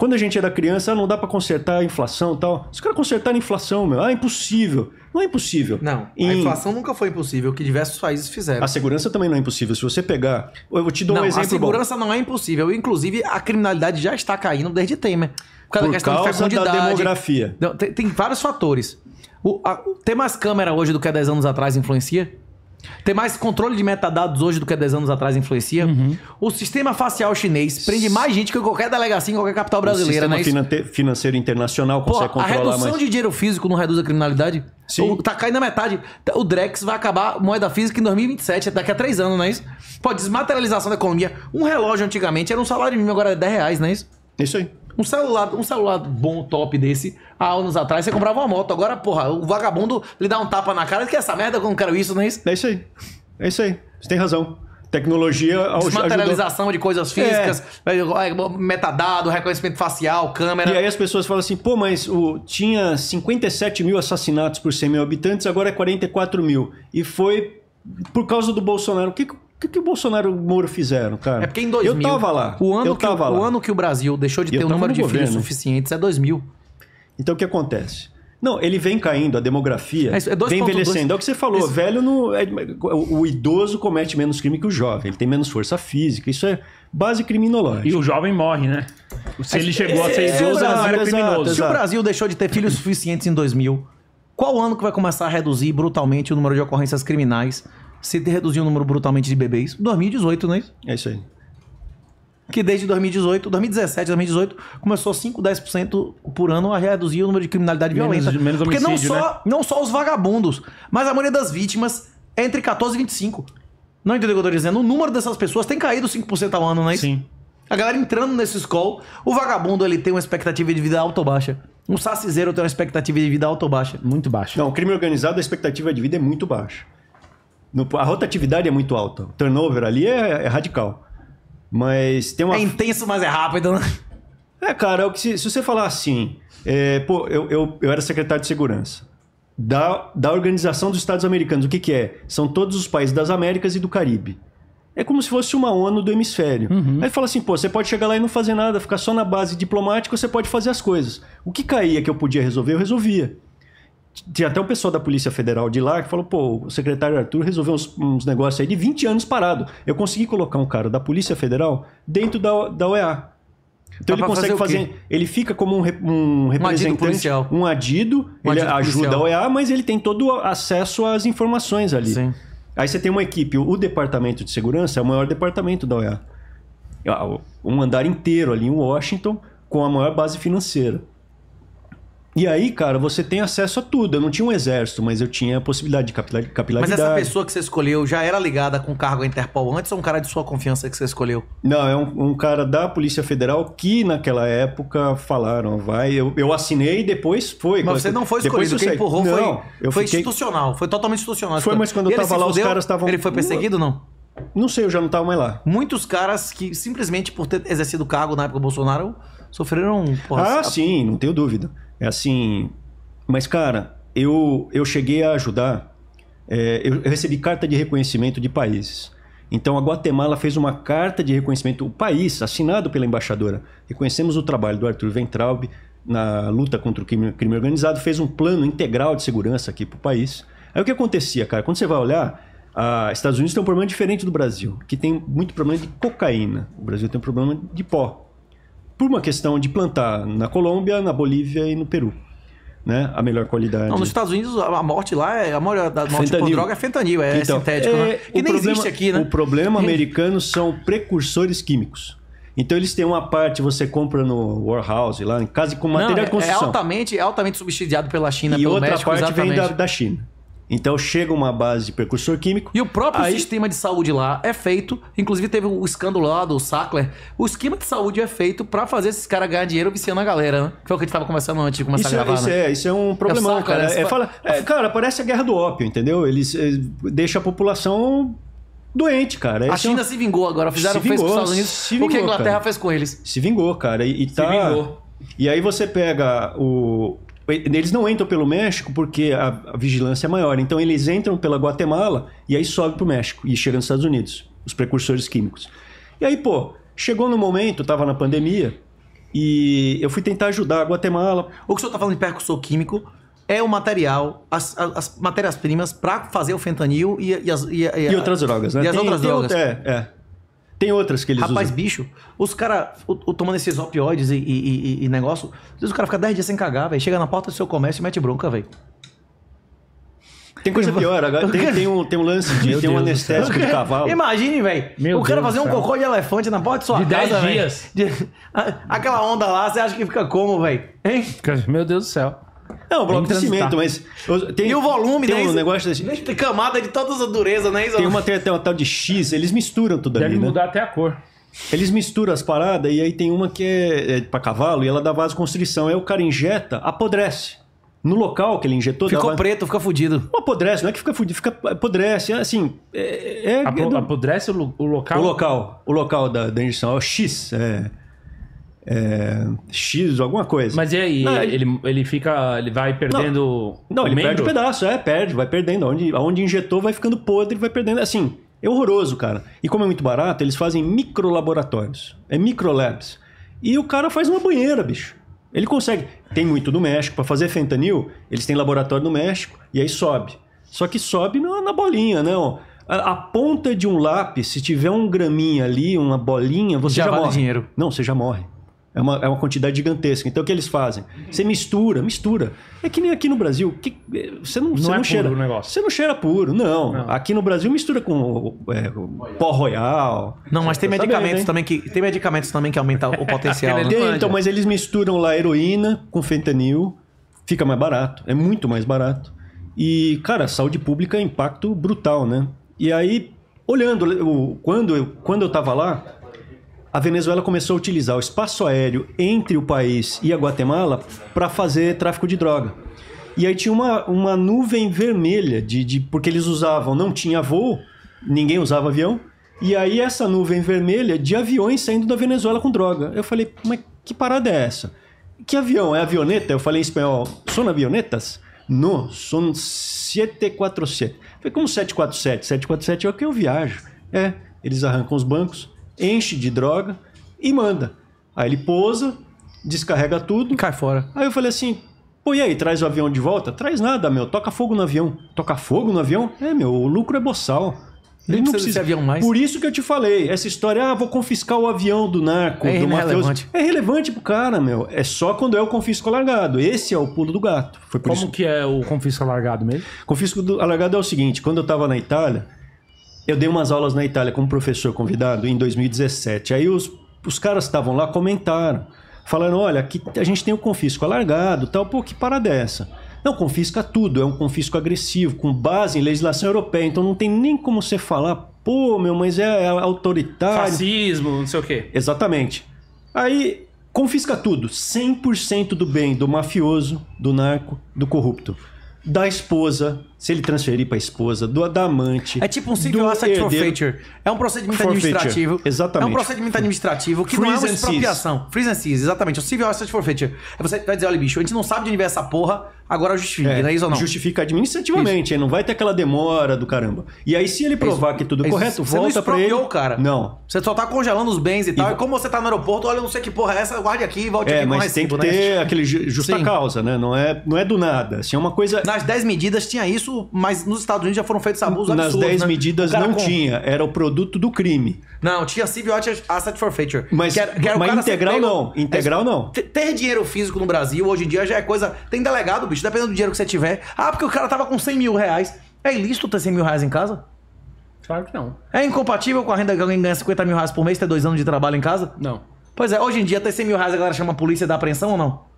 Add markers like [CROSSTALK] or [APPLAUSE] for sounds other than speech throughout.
Quando a gente era criança, não dá para consertar a inflação e tal. Os caras consertaram a inflação, meu. Ah, impossível. Não é impossível. Não, em... a inflação nunca foi impossível, o que diversos países fizeram. A segurança também não é impossível. Se você pegar... Eu vou te dar não, um exemplo a segurança bom. não é impossível. Inclusive, a criminalidade já está caindo desde Temer. Por causa, Por da, questão causa de da demografia. Tem, tem vários fatores. O, a, ter mais câmera hoje do que há 10 anos atrás influencia? Tem mais controle de metadados hoje do que há 10 anos atrás influencia. Uhum. O sistema facial chinês prende mais gente que qualquer delegacia em qualquer capital brasileira, né? O sistema financeiro internacional Pô, consegue controlar mais. A redução de dinheiro físico não reduz a criminalidade? Sim. O, tá caindo na metade. O Drex vai acabar moeda física em 2027, é daqui a 3 anos, não é isso? Pô, desmaterialização da economia. Um relógio antigamente era um salário mínimo, agora é 10 reais, não é isso? Isso aí. Um celular, um celular bom, top desse, há anos atrás, você comprava uma moto. Agora, porra, o vagabundo lhe dá um tapa na cara e quer essa merda, eu não quero isso, não é isso? É isso aí. É isso aí. Você tem razão. Tecnologia Desmaterialização ajudou. de coisas físicas, é. metadado, reconhecimento facial, câmera. E aí as pessoas falam assim, pô, mas o, tinha 57 mil assassinatos por 100 mil habitantes, agora é 44 mil. E foi por causa do Bolsonaro. O que, que, que o Bolsonaro e o Moro fizeram, cara? É porque em 2000... Eu tava lá. O ano, eu que, tava o, lá. o ano que o Brasil deixou de ter um número de governo. filhos suficientes é 2000. Então, o que acontece? Não, ele vem caindo, a demografia é, vem envelhecendo. 2... É o que você falou, velho no, é, o, idoso comete menos crime que o jovem, ele tem menos força física, isso é base criminológica. E o jovem morre, né? Se ele chegou a ser idoso, é, era criminoso. Exato. Se o Brasil deixou de ter filhos suficientes em 2000, qual ano que vai começar a reduzir brutalmente o número de ocorrências criminais se reduziu o número brutalmente de bebês. 2018, não é isso? É isso aí. Que desde 2018, 2017, 2018, começou 5, 10% por ano a reduzir o número de criminalidade menos, violenta. Menos Porque não só, né? não só os vagabundos, mas a maioria das vítimas é entre 14 e 25. Não entendeu o que eu tô dizendo? O número dessas pessoas tem caído 5% ao ano, não é isso? Sim. A galera entrando nesse call, o vagabundo ele tem uma expectativa de vida alto ou baixa. Um sacizeiro tem uma expectativa de vida alto ou baixa? Muito baixa. Não, o crime organizado, a expectativa de vida é muito baixa. No, a rotatividade é muito alta. O turnover ali é, é radical. Mas tem uma. É intenso, mas é rápido, né? É, cara, é se, se, você falar assim, é, pô, eu, eu, eu, era secretário de segurança da, da Organização dos Estados Americanos, o que, que é? São todos os países das Américas e do Caribe. É como se fosse uma ONU do hemisfério. Uhum. Aí fala assim, pô, você pode chegar lá e não fazer nada, ficar só na base diplomática, você pode fazer as coisas. O que caía que eu podia resolver, eu resolvia tinha até o pessoal da Polícia Federal de lá que falou: pô, o secretário Arthur resolveu uns, uns negócios aí de 20 anos parado. Eu consegui colocar um cara da Polícia Federal dentro da, da OEA. Então ele consegue fazer, fazer, Ele fica como um, um representante. Um adido. Um adido ele adido ajuda a OEA, mas ele tem todo acesso às informações ali. Sim. Aí você tem uma equipe. O departamento de segurança é o maior departamento da OEA. É, um andar inteiro ali em Washington com a maior base financeira. E aí, cara, você tem acesso a tudo. Eu não tinha um exército, mas eu tinha a possibilidade de capilar, capilaridade. Mas essa pessoa que você escolheu já era ligada com cargo à Interpol antes ou um cara de sua confiança que você escolheu? Não, é um, um cara da Polícia Federal que naquela época falaram, vai. Eu, eu assinei e depois foi. Mas você não foi escolhido, quem empurrou não, foi, eu foi fiquei... institucional, foi totalmente institucional. Foi, mas quando eu tava lá, fudeu, os caras estavam. Ele foi perseguido ou não? Não sei, eu já não tava mais lá. Muitos caras que simplesmente por ter exercido cargo na época do Bolsonaro sofreram. Porra, ah, sim, não tenho dúvida. É assim. Mas, cara, eu, eu cheguei a ajudar. É, eu, recebi carta de reconhecimento de países. Então a Guatemala fez uma carta de reconhecimento, o país, assinado pela embaixadora. Reconhecemos o trabalho do Arthur Ventralbe na luta contra o crime, crime organizado, fez um plano integral de segurança aqui para o país. Aí o que acontecia, cara? Quando você vai olhar, os Estados Unidos tem um problema diferente do Brasil, que tem muito problema de cocaína. O Brasil tem um problema de pó por uma questão de plantar na Colômbia, na Bolívia e no Peru. Né? A melhor qualidade. Não, nos Estados Unidos, a morte lá, é, a maioria da morte por droga é fentanil, é então, sintético. Né? É, né? Que nem problema, existe aqui, né? O problema americano são precursores químicos. Então eles têm uma parte você compra no warehouse lá em casa com material de é construção. É altamente, altamente subsidiado pela China, e pelo outra México, parte exatamente. vem da, da China. Então chega uma base de precursor químico. E o próprio aí... sistema de saúde lá é feito, inclusive teve o um escândalo lá do Sackler. O esquema de saúde é feito para fazer esses caras ganhar dinheiro viciando a galera, né? foi o que a gente tava conversando antes de começar isso a é, gravar. É, né? isso, é, isso é um problemão, é cara. Né? É, fala, é, cara, parece a guerra do ópio, entendeu? Eles, eles eh, deixam a população doente, cara. a é China se vingou agora, fizeram se vingou, fez com os Estados Unidos. Vingou, o que a Inglaterra cara. fez com eles? Se vingou, cara. E, e tá... Se vingou. E aí você pega o, eles não entram pelo México porque a, a vigilância é maior. Então eles entram pela Guatemala e aí sobe para o México e chega nos Estados Unidos, os precursores químicos. E aí, pô, chegou no momento, estava na pandemia, e eu fui tentar ajudar a Guatemala. O que o senhor está falando de percussor químico é o material, as, as matérias-primas para fazer o fentanil e, e, as, e, e, e outras drogas, né? E as tem, outras drogas. é, é. Tem outras que eles Rapaz, usam. bicho, os caras tomando esses opioides e, e, e, e negócio, às vezes o cara fica 10 dias sem cagar, velho. Chega na porta do seu comércio e mete bronca, velho. Tem coisa pior, agora tem, tem, um, tem um lance de. um Deus anestésico de cavalo. Imagine, velho. O cara Deus fazer um cocô de elefante na porta de sua de casa. 10 dias. [LAUGHS] Aquela onda lá, você acha que fica como, velho? Hein? Meu Deus do céu. É o bloco de cimento, mas. Tem, e o volume, tem né? um negócio é desse. Tem camada é de todas as durezas, né, Tem uma, tem uma tal de X, eles misturam tudo Deve ali. Deve né? mudar né? até a cor. Eles misturam as paradas e aí tem uma que é, é pra cavalo e ela dá vasoconstrição. Aí o cara injeta, apodrece. No local que ele injetou... Ficou dava... preto, fica fudido. Não apodrece, não é que fica fudido, fica apodrece. Assim, é... é, é Apo, Apodrece o, o, local? O local, o local da, da injeção. É o X, é... É, X, alguma coisa. Mas e aí? Não, ele, ele, ele fica. Ele vai perdendo. Não, não ele perde o um pedaço, é, perde, vai perdendo. Onde, onde injetou vai ficando podre, vai perdendo. É assim, é horroroso, cara. E como é muito barato, eles fazem micro laboratórios. É micro labs. E o cara faz uma banheira, bicho. Ele consegue. Tem muito no México. para fazer fentanil, eles têm laboratório no México e aí sobe. Só que sobe na, na bolinha, né? A, a, ponta de um lápis, se tiver um graminha ali, uma bolinha, você já, já vale morre. Dinheiro. Não, você já morre. É uma, é uma quantidade gigantesca. Então o que eles fazem? Você mistura, mistura. É que nem aqui no Brasil. Que, é, você não, não, você é não cheira. negócio. Você não cheira puro, não. não. Aqui no Brasil mistura com é, pó royal. Não, mas tem tá medicamentos sabendo, também que. Tem medicamentos também que aumentam o potencial. né? tem, então, mas eles misturam lá heroína com fentanil. Fica mais barato. É muito mais barato. E, cara, saúde pública é impacto brutal, né? E aí, olhando, quando eu, quando eu tava lá, a Venezuela começou a utilizar o espaço aéreo entre o país e a Guatemala para fazer tráfico de droga. E aí tinha uma, uma nuvem vermelha, de, de porque eles usavam, não tinha voo, ninguém usava avião, e aí essa nuvem vermelha de aviões saindo da Venezuela com droga. Eu falei, mas que parada é essa? Que avião? É avioneta? Eu falei em espanhol, são avionetas? Não. são 747. Falei, como 747? 747 é o que eu viajo. É, eles arrancam os bancos, enche de droga e manda. Aí ele pousa, descarrega tudo. Cai fora. Aí eu falei assim, Pô, e aí, traz o avião de volta? Traz nada, meu. Toca fogo no avião. Toca fogo no avião? É, meu, o lucro é boçal. Ele, não precisa, precisa avião mais. Por isso que eu te falei, essa história, ah, vou confiscar o avião do narco, é do Matheus. É relevante pro cara, meu. É só quando é o confisco alargado Esse é o pulo do gato. Foi Como isso... que é o confisco alargado mesmo? Confisco do... é o seguinte, quando eu tava na Itália, eu dei umas aulas na Itália como professor convidado em 2017. Aí os, os caras estavam lá comentaram, falando: olha, aqui a gente tem o confisco alargado, tal, pô, que para dessa. É não, confisca tudo, é um confisco agressivo, com base em legislação europeia, então não tem nem como você falar, pô, meu, mas é, é autoritário. Fascismo, não sei o quê. Exatamente. Aí confisca tudo, 100% do bem do mafioso, do narco, do corrupto, da esposa, se ele transferir para a esposa, do amante. É tipo um civil asset forfeiture. É um procedimento forfeiture. administrativo. Exatamente. É um procedimento administrativo que Freeze não é uma expropriação. Freeze and seize, exatamente. O é civil asset forfeiture. É você vai dizer, olha, bicho, a gente não sabe de onde essa porra, agora justifica, é, não é isso ou não? Justifica administrativamente, não vai ter aquela demora do caramba. E aí, se ele provar é que tudo é correto, você volta para ele. cara. Não. Você só tá congelando os bens e tal. E, como você tá no aeroporto, olha, não sei que porra é essa, guarde aqui, e volte é, aqui. É, mas tem que né? ter aquele justa Sim. causa, né? Não é, não é do nada. Assim, é uma coisa... Nas 10 medidas tinha isso, isso, mas nos Estados Unidos já foram feitos abusos Nas absurdos. Nas 10 né? medidas não com... tinha, era o produto do crime. Não, tinha civil Asset Forfeiture. Mas, que era, que era mas integral pega... não, é integral é, não. Ter dinheiro físico no Brasil hoje em dia já é coisa... Tem delegado, bicho, dependendo do dinheiro que você tiver. Ah, porque o cara tava com 100 mil reais. É ilícito ter 100 mil reais em casa? Claro que não. É incompatível com a renda que alguém ganha 50 mil reais por mês ter dois anos de trabalho em casa? Não. Pois é, hoje em dia ter 100 mil reais a galera chama a polícia da apreensão ou não?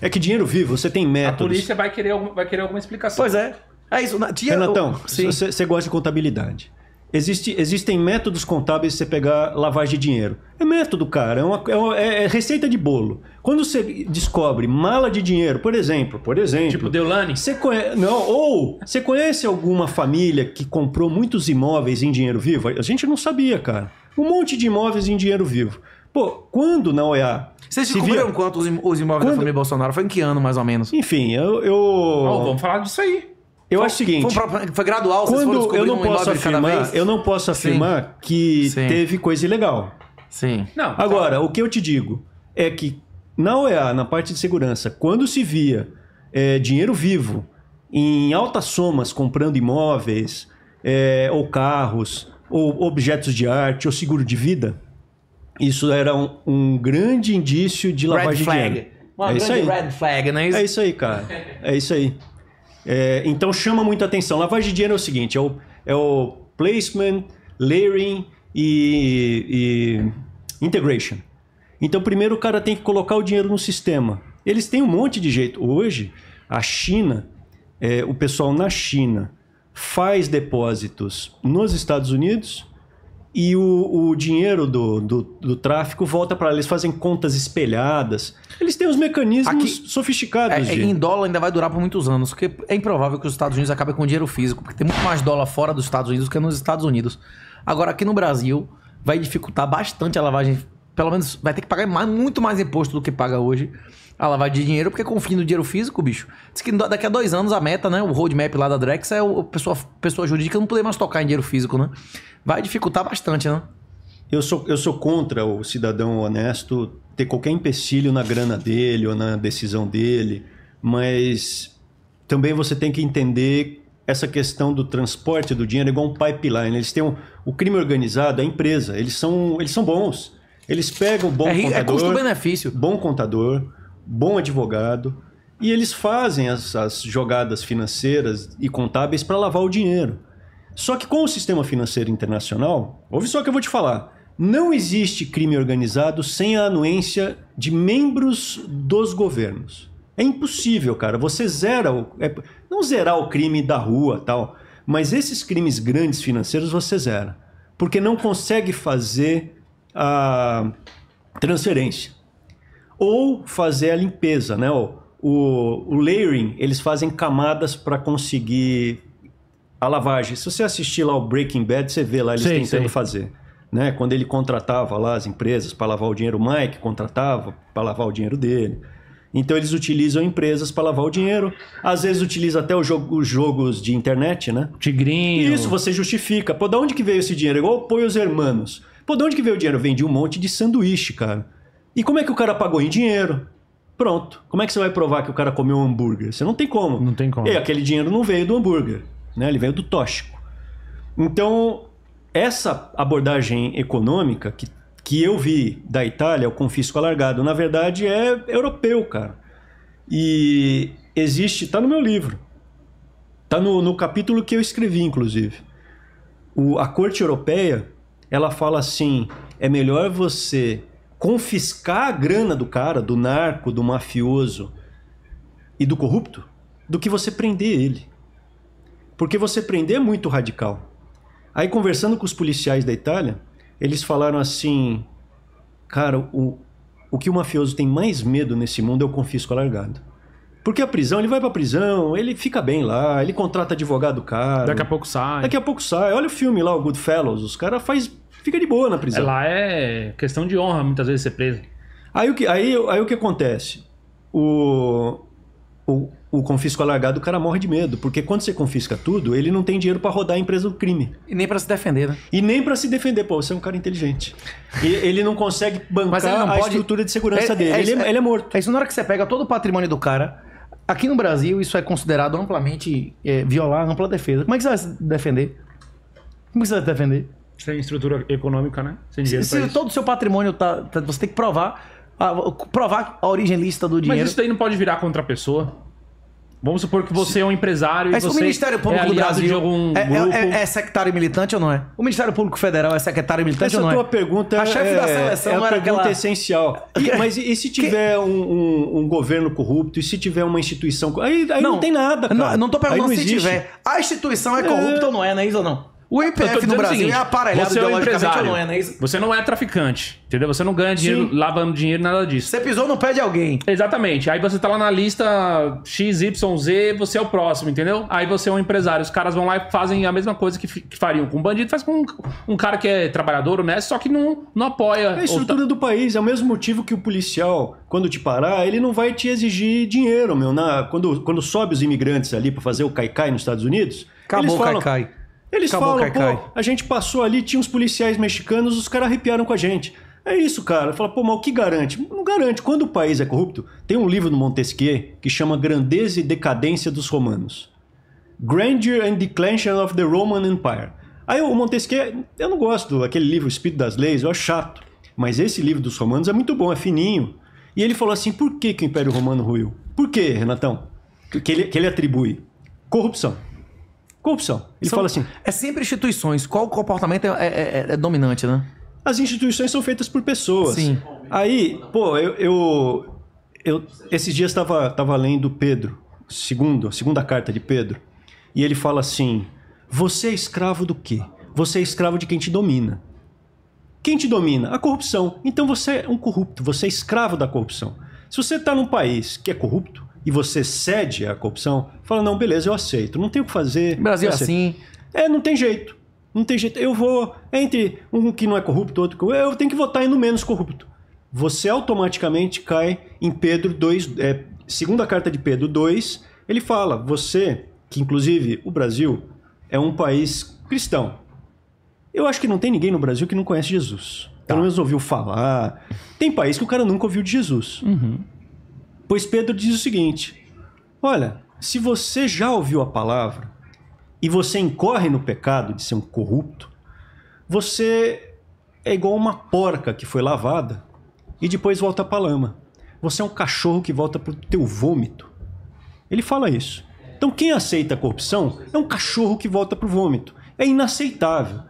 É que dinheiro vivo, você tem métodos. A polícia vai querer, algum, vai querer alguma explicação. Pois é. É isso. Dinheiro... Renatão, você gosta de contabilidade. Existe, existem métodos contábeis você pegar lavagem de dinheiro. É método, cara. É, uma, é, uma, é, é, receita de bolo. Quando você descobre mala de dinheiro, por exemplo, por exemplo. Tipo Deulane? Você conhece, não, ou você conhece alguma família que comprou muitos imóveis em dinheiro vivo? A gente não sabia, cara. Um monte de imóveis em dinheiro vivo. Pô, quando na é OEA? Vocês descobriram via... quanto os, os imóveis quando... da família Bolsonaro? Foi em que ano, mais ou menos? Enfim, eu... eu... Oh, vamos falar disso aí. Eu foi, acho o seguinte. Foi, foi gradual, quando eu não posso afirmar, Eu não posso afirmar Sim. que Sim. teve coisa ilegal. Sim. Não. Tá. Agora, tá. o que eu te digo é que na é OEA, na parte de segurança, quando se via é, dinheiro vivo em altas somas comprando imóveis, é, ou carros, ou objetos de arte, ou seguro de vida, isso era um, um grande indício de lavagem de dinheiro. Uma é isso aí. red flag, não é isso? É isso aí, cara. É isso aí. É, então chama muita atenção. Lavagem de dinheiro é o seguinte: é o, é o placement, layering e, e integration. Então, primeiro o cara tem que colocar o dinheiro no sistema. Eles têm um monte de jeito. Hoje, a China, é, o pessoal na China faz depósitos nos Estados Unidos e o, o dinheiro do, do, do, tráfico volta para eles fazem contas espelhadas. Eles têm os mecanismos Aqui, sofisticados. É, de... É, em dólar ainda vai durar por muitos anos, porque é improvável que os Estados Unidos acabem com dinheiro físico, porque tem muito mais dólar fora dos Estados Unidos do que nos Estados Unidos. Agora, aqui no Brasil, vai dificultar bastante a lavagem pelo menos vai ter que pagar mais, muito mais imposto do que paga hoje a lavagem de dinheiro, porque confia no dinheiro físico, bicho. Diz que daqui a dois anos a meta, né? O roadmap lá da Drex é o pessoa, pessoa jurídica não poder mais tocar em dinheiro físico, né? Vai dificultar bastante, né? Eu sou, eu sou contra o cidadão honesto ter qualquer empecilho na grana dele ou na decisão dele, mas também você tem que entender essa questão do transporte do dinheiro igual um pipeline. Eles têm um, o crime organizado, a empresa, eles são, eles são bons. Eles pegam bom é, é contador. É custo-benefício. Bom contador, bom advogado. E eles fazem as, as jogadas financeiras e contábeis para lavar o dinheiro. Só que com o sistema financeiro internacional, ouve só que eu vou te falar. Não existe crime organizado sem a anuência de membros dos governos. É impossível, cara. Você zera o. É, não zerar o crime da rua tal. Mas esses crimes grandes financeiros você zera. Porque não consegue fazer a transferência. Ou fazer a limpeza, né? O, o, o layering, eles fazem camadas para conseguir a lavagem. Se você assistir lá o Breaking Bad, você vê lá eles sim, tentando sim. fazer. Né? Quando ele contratava lá as empresas para lavar o dinheiro, o Mike contratava para lavar o dinheiro dele. Então eles utilizam empresas para lavar o dinheiro. Às vezes utiliza até os, jogo, os jogos de internet, né? Tigrinho. Isso você justifica. Pô, da onde que veio esse dinheiro? Igual põe os hermanos. Pô, de onde que veio o dinheiro? Vendi um monte de sanduíche, cara. E como é que o cara pagou em dinheiro? Pronto. Como é que você vai provar que o cara comeu um hambúrguer? Você não tem como. Não tem como. E aquele dinheiro não veio do hambúrguer, né? Ele veio do tóxico. Então, essa abordagem econômica que, que eu vi da Itália, o confisco alargado, na verdade é europeu, cara. E existe, tá no meu livro. Tá no, no capítulo que eu escrevi, inclusive. O, a Corte Europeia ela fala assim: é melhor você confiscar a grana do cara, do narco, do mafioso e do corrupto, do que você prender ele. Porque você prender é muito radical. Aí, conversando com os policiais da Itália, eles falaram assim: cara, o, o que o mafioso tem mais medo nesse mundo é o confisco alargado. Porque a prisão, ele vai pra prisão, ele fica bem lá, ele contrata advogado caro. Daqui a pouco sai. Daqui a pouco sai. Olha o filme lá, o Goodfellas. Os caras faz fica de boa na é, prisão. Lá é questão de honra, muitas vezes, ser preso. Aí o que, aí, aí o que acontece? O, o, o confisco alargado, o cara morre de medo, porque quando você confisca tudo, ele não tem dinheiro para rodar a empresa do crime. E nem para se defender, né? E nem para se defender, pô, você é um cara inteligente. E ele não consegue bancar não pode... a estrutura de segurança é, é dele. É, ele, é, ele é morto. É isso na hora que você pega todo o patrimônio do cara, Aqui no Brasil, isso é considerado amplamente é, violar a ampla defesa. Como é que você vai se defender? Como é que você vai se defender? Sem estrutura econômica, né? Sem dinheiro. Se, se todo o seu patrimônio tá, tá, Você tem que provar a, provar a origem lista do dinheiro. Mas isso daí não pode virar contra a pessoa. Vamos supor que você é um empresário Mas e você o Ministério é Público é do Brasil algum é, grupo. É, é, secretário militante ou não é? O Ministério Público Federal é secretário militante Essa ou não é? Essa tua pergunta a chefe é, da seleção é a pergunta aquela... essencial. E, mas e se [LAUGHS] tiver um, um, um, governo corrupto? E se tiver uma instituição... Aí, aí não, não tem nada, cara. Não, não tô perguntando não se existe. tiver. A instituição é, é corrupta ou não é, não é isso ou não? O IPF no Brasil seguinte, é aparelhado você é um empresário, Ou não é né? Você não é traficante, entendeu? Você não ganha dinheiro Sim. lavando dinheiro, nada disso. Você pisou no pé de alguém. Exatamente. Aí você tá lá na lista XYZ, você é o próximo, entendeu? Aí você é um empresário. Os caras vão lá e fazem a mesma coisa que, que fariam com um bandido, faz com um, um, cara que é trabalhador honesto, só que não, não apoia. É a estrutura do país, é o mesmo motivo que o policial, quando te parar, ele não vai te exigir dinheiro, meu. Na, quando, quando sobe os imigrantes ali para fazer o caicai nos Estados Unidos. Acabou eles falam, o caicai. Eles Acabou, falam, pô, a gente passou ali, tinha uns policiais mexicanos, os caras arrepiaram com a gente. É isso, cara. Fala, pô, mas o que garante? Não garante. Quando o país é corrupto, tem um livro do Montesquieu que chama Grandeza e Decadência dos Romanos. Grandeur and Declension of the Roman Empire. Aí o Montesquieu, eu não gosto daquele livro O Espírito das Leis, eu acho chato. Mas esse livro dos romanos é muito bom, é fininho. E ele falou assim, por que, que o Império Romano ruiu? Por que, Renatão? Que ele, que ele atribui? Corrupção. Corrupção. Ele São, fala assim. É sempre instituições. Qual comportamento é, é, é, é, dominante, né? As instituições são feitas por pessoas. Sim. Aí, pô, eu. eu, eu esses dias estava tava lendo Pedro, segundo, a segunda carta de Pedro. E ele fala assim: Você é escravo do quê? Você é escravo de quem te domina. Quem te domina? A corrupção. Então você é um corrupto, você é escravo da corrupção. Se você está num país que é corrupto, e você cede à corrupção, fala, não, beleza, eu aceito, não tem o que fazer. Brasil é assim. É, não tem jeito. Não tem jeito. Eu vou entre um que não é corrupto, outro que eu tenho que votar no menos corrupto. Você automaticamente cai em Pedro 2, é, segunda carta de Pedro 2, ele fala: você, que inclusive o Brasil é um país cristão. Eu acho que não tem ninguém no Brasil que não conhece Jesus. Tá. Pelo menos ouviu falar. Tem país que o cara nunca ouviu de Jesus. Uhum. Pois Pedro diz o seguinte: Olha, se você já ouviu a palavra e você incorre no pecado de ser um corrupto, você é igual uma porca que foi lavada e depois volta para a lama. Você é um cachorro que volta para o teu vômito. Ele fala isso. Então quem aceita a corrupção é um cachorro que volta para o vômito. É inaceitável.